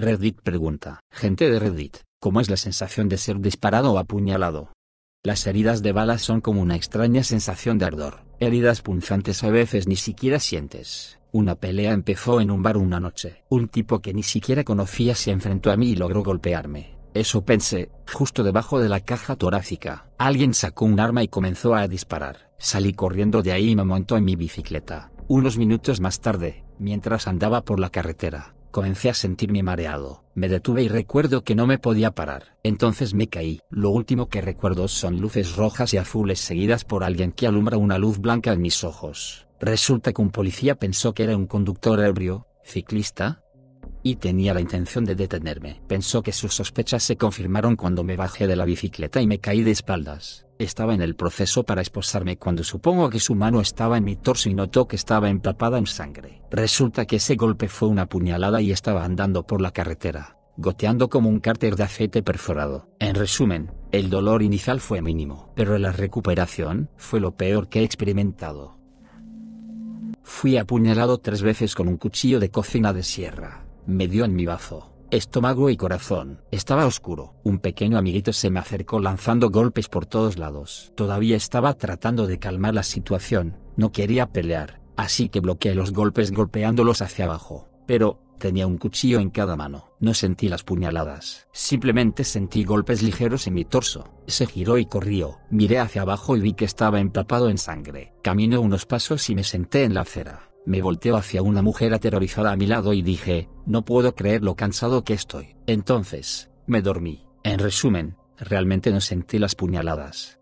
Reddit pregunta. Gente de Reddit, ¿cómo es la sensación de ser disparado o apuñalado? Las heridas de balas son como una extraña sensación de ardor, heridas punzantes a veces ni siquiera sientes. Una pelea empezó en un bar una noche. Un tipo que ni siquiera conocía se enfrentó a mí y logró golpearme. Eso pensé, justo debajo de la caja torácica. Alguien sacó un arma y comenzó a disparar. Salí corriendo de ahí y me montó en mi bicicleta. Unos minutos más tarde, mientras andaba por la carretera, Comencé a sentirme mareado, me detuve y recuerdo que no me podía parar. Entonces me caí. Lo último que recuerdo son luces rojas y azules seguidas por alguien que alumbra una luz blanca en mis ojos. Resulta que un policía pensó que era un conductor ebrio, ciclista, y tenía la intención de detenerme. Pensó que sus sospechas se confirmaron cuando me bajé de la bicicleta y me caí de espaldas. Estaba en el proceso para esposarme cuando supongo que su mano estaba en mi torso y notó que estaba empapada en sangre. Resulta que ese golpe fue una puñalada y estaba andando por la carretera, goteando como un cárter de aceite perforado. En resumen, el dolor inicial fue mínimo, pero la recuperación fue lo peor que he experimentado. Fui apuñalado tres veces con un cuchillo de cocina de sierra. Me dio en mi bazo estómago y corazón. Estaba oscuro. Un pequeño amiguito se me acercó lanzando golpes por todos lados. Todavía estaba tratando de calmar la situación, no quería pelear, así que bloqueé los golpes golpeándolos hacia abajo. Pero, tenía un cuchillo en cada mano. No sentí las puñaladas, simplemente sentí golpes ligeros en mi torso. Se giró y corrió. Miré hacia abajo y vi que estaba empapado en sangre. Caminé unos pasos y me senté en la acera. Me volteo hacia una mujer aterrorizada a mi lado y dije, no puedo creer lo cansado que estoy. Entonces, me dormí. En resumen, realmente no sentí las puñaladas.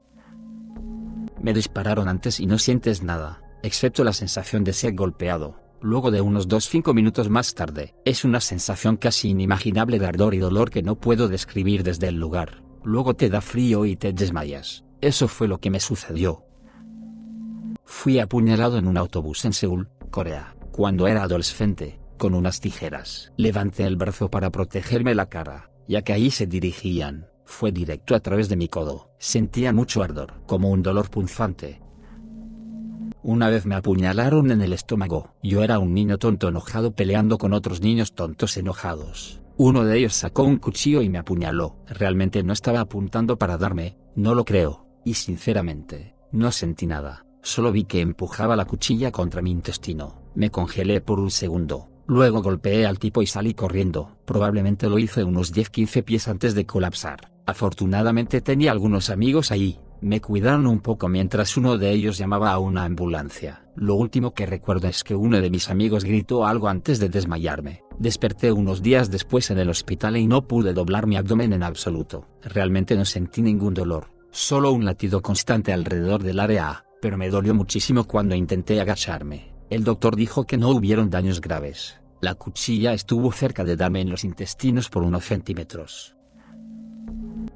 Me dispararon antes y no sientes nada, excepto la sensación de ser golpeado. Luego de unos 2-5 minutos más tarde, es una sensación casi inimaginable de ardor y dolor que no puedo describir desde el lugar. Luego te da frío y te desmayas. Eso fue lo que me sucedió. Fui apuñalado en un autobús en Seúl, Corea, cuando era adolescente, con unas tijeras. Levanté el brazo para protegerme la cara, ya que ahí se dirigían, fue directo a través de mi codo. Sentía mucho ardor, como un dolor punzante. Una vez me apuñalaron en el estómago. Yo era un niño tonto enojado peleando con otros niños tontos enojados. Uno de ellos sacó un cuchillo y me apuñaló. Realmente no estaba apuntando para darme, no lo creo, y sinceramente, no sentí nada. Solo vi que empujaba la cuchilla contra mi intestino. Me congelé por un segundo. Luego golpeé al tipo y salí corriendo. Probablemente lo hice unos 10-15 pies antes de colapsar. Afortunadamente tenía algunos amigos ahí. Me cuidaron un poco mientras uno de ellos llamaba a una ambulancia. Lo último que recuerdo es que uno de mis amigos gritó algo antes de desmayarme. Desperté unos días después en el hospital y no pude doblar mi abdomen en absoluto. Realmente no sentí ningún dolor, solo un latido constante alrededor del área a pero me dolió muchísimo cuando intenté agacharme. El doctor dijo que no hubieron daños graves. La cuchilla estuvo cerca de darme en los intestinos por unos centímetros.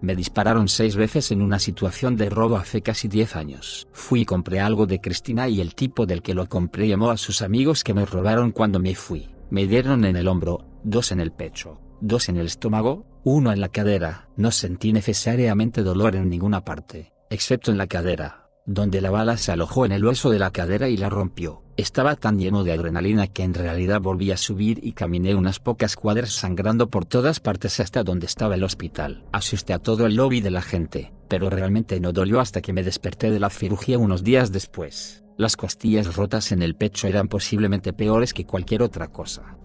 Me dispararon seis veces en una situación de robo hace casi diez años. Fui y compré algo de Cristina y el tipo del que lo compré llamó a sus amigos que me robaron cuando me fui. Me dieron en el hombro, dos en el pecho, dos en el estómago, uno en la cadera. No sentí necesariamente dolor en ninguna parte, excepto en la cadera donde la bala se alojó en el hueso de la cadera y la rompió. Estaba tan lleno de adrenalina que en realidad volví a subir y caminé unas pocas cuadras sangrando por todas partes hasta donde estaba el hospital. asusté a todo el lobby de la gente, pero realmente no dolió hasta que me desperté de la cirugía unos días después. Las costillas rotas en el pecho eran posiblemente peores que cualquier otra cosa.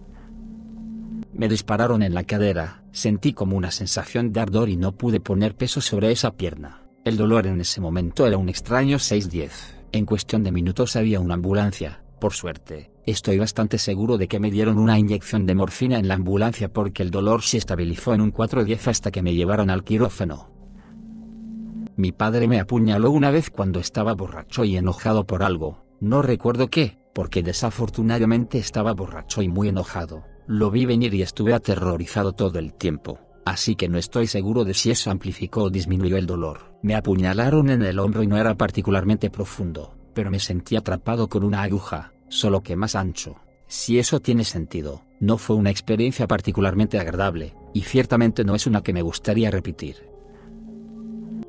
Me dispararon en la cadera, sentí como una sensación de ardor y no pude poner peso sobre esa pierna. El dolor en ese momento era un extraño 6-10. En cuestión de minutos había una ambulancia, por suerte. Estoy bastante seguro de que me dieron una inyección de morfina en la ambulancia porque el dolor se estabilizó en un 4-10 hasta que me llevaron al quirófano. Mi padre me apuñaló una vez cuando estaba borracho y enojado por algo, no recuerdo qué, porque desafortunadamente estaba borracho y muy enojado, lo vi venir y estuve aterrorizado todo el tiempo así que no estoy seguro de si eso amplificó o disminuyó el dolor. Me apuñalaron en el hombro y no era particularmente profundo, pero me sentí atrapado con una aguja, solo que más ancho. Si eso tiene sentido, no fue una experiencia particularmente agradable, y ciertamente no es una que me gustaría repetir.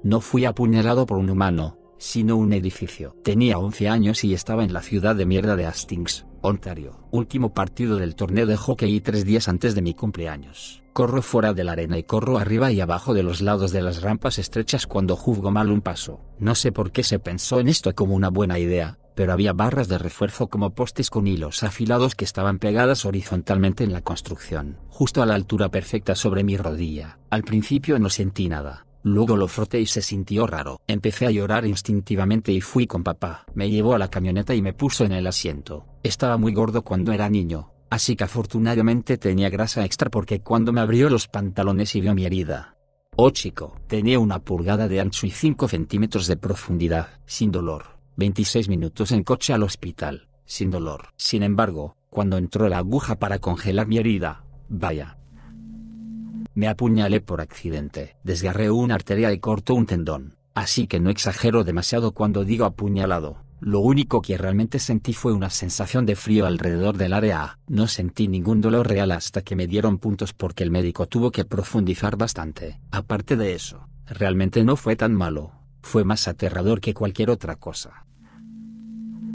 No fui apuñalado por un humano, sino un edificio. Tenía 11 años y estaba en la ciudad de mierda de Hastings, Ontario. Último partido del torneo de hockey tres días antes de mi cumpleaños. Corro fuera de la arena y corro arriba y abajo de los lados de las rampas estrechas cuando juzgo mal un paso. No sé por qué se pensó en esto como una buena idea, pero había barras de refuerzo como postes con hilos afilados que estaban pegadas horizontalmente en la construcción, justo a la altura perfecta sobre mi rodilla. Al principio no sentí nada, Luego lo froté y se sintió raro. Empecé a llorar instintivamente y fui con papá. Me llevó a la camioneta y me puso en el asiento. Estaba muy gordo cuando era niño, así que afortunadamente tenía grasa extra porque cuando me abrió los pantalones y vio mi herida. Oh chico, tenía una pulgada de ancho y 5 centímetros de profundidad, sin dolor. 26 minutos en coche al hospital, sin dolor. Sin embargo, cuando entró la aguja para congelar mi herida, vaya, me apuñalé por accidente, desgarré una arteria y cortó un tendón, así que no exagero demasiado cuando digo apuñalado. Lo único que realmente sentí fue una sensación de frío alrededor del área. No sentí ningún dolor real hasta que me dieron puntos porque el médico tuvo que profundizar bastante. Aparte de eso, realmente no fue tan malo. Fue más aterrador que cualquier otra cosa.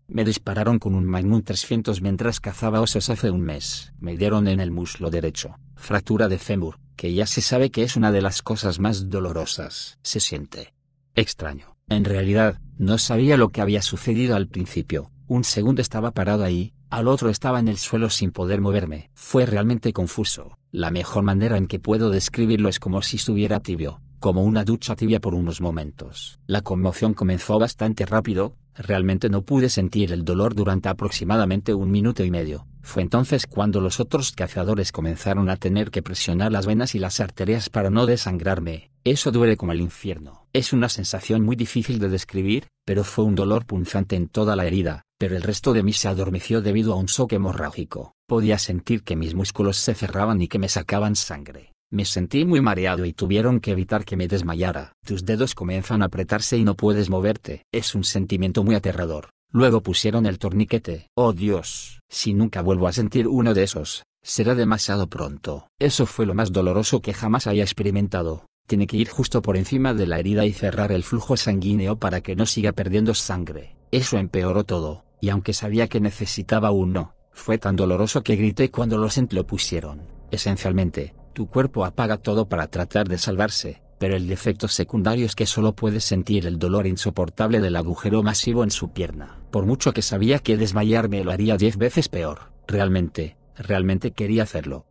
Me dispararon con un Magnum 300 mientras cazaba osos hace un mes. Me dieron en el muslo derecho, fractura de fémur, que ya se sabe que es una de las cosas más dolorosas. Se siente extraño. En realidad, no sabía lo que había sucedido al principio. Un segundo estaba parado ahí, al otro estaba en el suelo sin poder moverme. Fue realmente confuso. La mejor manera en que puedo describirlo es como si estuviera tibio, como una ducha tibia por unos momentos. La conmoción comenzó bastante rápido, realmente no pude sentir el dolor durante aproximadamente un minuto y medio. Fue entonces cuando los otros cazadores comenzaron a tener que presionar las venas y las arterias para no desangrarme. Eso duele como el infierno. Es una sensación muy difícil de describir, pero fue un dolor punzante en toda la herida, pero el resto de mí se adormeció debido a un shock hemorrágico. Podía sentir que mis músculos se cerraban y que me sacaban sangre. Me sentí muy mareado y tuvieron que evitar que me desmayara. Tus dedos comienzan a apretarse y no puedes moverte. Es un sentimiento muy aterrador. Luego pusieron el torniquete. Oh Dios, si nunca vuelvo a sentir uno de esos, será demasiado pronto. Eso fue lo más doloroso que jamás haya experimentado. Tiene que ir justo por encima de la herida y cerrar el flujo sanguíneo para que no siga perdiendo sangre. Eso empeoró todo, y aunque sabía que necesitaba uno, fue tan doloroso que grité cuando los lo pusieron. Esencialmente, tu cuerpo apaga todo para tratar de salvarse, pero el defecto secundario es que solo puedes sentir el dolor insoportable del agujero masivo en su pierna. Por mucho que sabía que desmayarme lo haría diez veces peor, realmente, realmente quería hacerlo.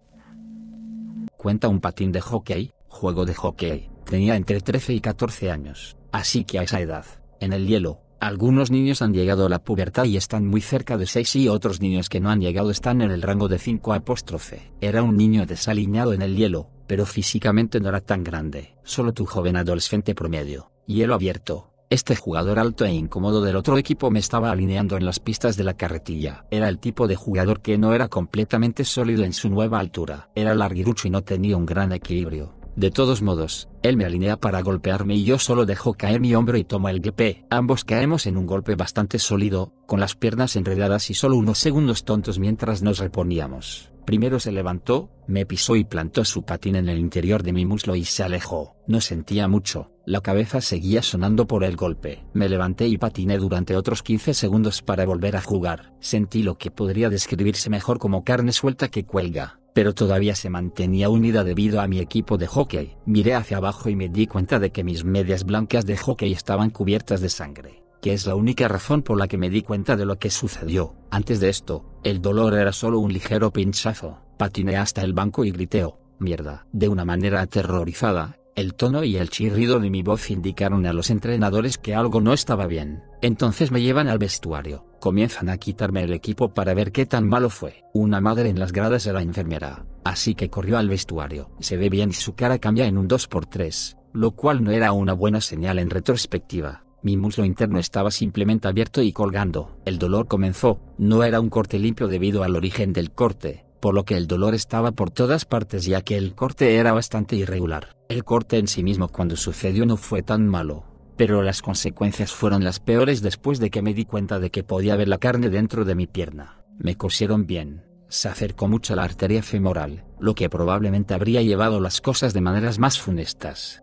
Cuenta un patín de hockey, juego de hockey. Tenía entre 13 y 14 años, así que a esa edad, en el hielo, algunos niños han llegado a la pubertad y están muy cerca de 6 y otros niños que no han llegado están en el rango de 5 apóstrofe. Era un niño desaliñado en el hielo, pero físicamente no era tan grande, solo tu joven adolescente promedio, hielo abierto. Este jugador alto e incómodo del otro equipo me estaba alineando en las pistas de la carretilla. Era el tipo de jugador que no era completamente sólido en su nueva altura. Era larguirucho y no tenía un gran equilibrio de todos modos, él me alinea para golpearme y yo solo dejo caer mi hombro y tomo el GP. Ambos caemos en un golpe bastante sólido, con las piernas enredadas y solo unos segundos tontos mientras nos reponíamos. Primero se levantó, me pisó y plantó su patín en el interior de mi muslo y se alejó. No sentía mucho, la cabeza seguía sonando por el golpe. Me levanté y patiné durante otros 15 segundos para volver a jugar. Sentí lo que podría describirse mejor como carne suelta que cuelga pero todavía se mantenía unida debido a mi equipo de hockey. Miré hacia abajo y me di cuenta de que mis medias blancas de hockey estaban cubiertas de sangre, que es la única razón por la que me di cuenta de lo que sucedió. Antes de esto, el dolor era solo un ligero pinchazo. Patiné hasta el banco y grité, oh, mierda. De una manera aterrorizada, el tono y el chirrido de mi voz indicaron a los entrenadores que algo no estaba bien. Entonces me llevan al vestuario, comienzan a quitarme el equipo para ver qué tan malo fue. Una madre en las gradas era enfermera, así que corrió al vestuario. Se ve bien y su cara cambia en un 2x3, lo cual no era una buena señal en retrospectiva. Mi muslo interno estaba simplemente abierto y colgando. El dolor comenzó, no era un corte limpio debido al origen del corte, por lo que el dolor estaba por todas partes ya que el corte era bastante irregular. El corte en sí mismo cuando sucedió no fue tan malo, pero las consecuencias fueron las peores después de que me di cuenta de que podía ver la carne dentro de mi pierna. Me cosieron bien, se acercó mucho a la arteria femoral, lo que probablemente habría llevado las cosas de maneras más funestas.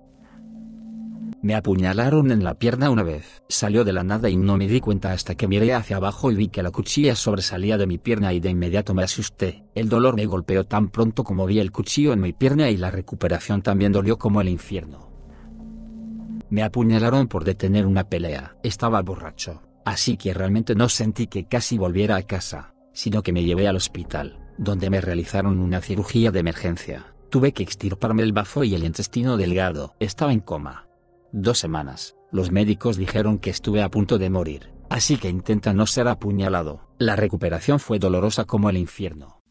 Me apuñalaron en la pierna una vez. Salió de la nada y no me di cuenta hasta que miré hacia abajo y vi que la cuchilla sobresalía de mi pierna y de inmediato me asusté. El dolor me golpeó tan pronto como vi el cuchillo en mi pierna y la recuperación también dolió como el infierno. Me apuñalaron por detener una pelea. Estaba borracho, así que realmente no sentí que casi volviera a casa, sino que me llevé al hospital, donde me realizaron una cirugía de emergencia. Tuve que extirparme el bazo y el intestino delgado. Estaba en coma Dos semanas. Los médicos dijeron que estuve a punto de morir, así que intenta no ser apuñalado. La recuperación fue dolorosa como el infierno.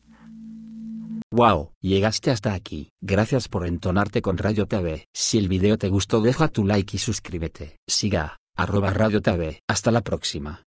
Wow, llegaste hasta aquí. Gracias por entonarte con Radio TV. Si el video te gustó deja tu like y suscríbete. Siga, arroba Radio TV. Hasta la próxima.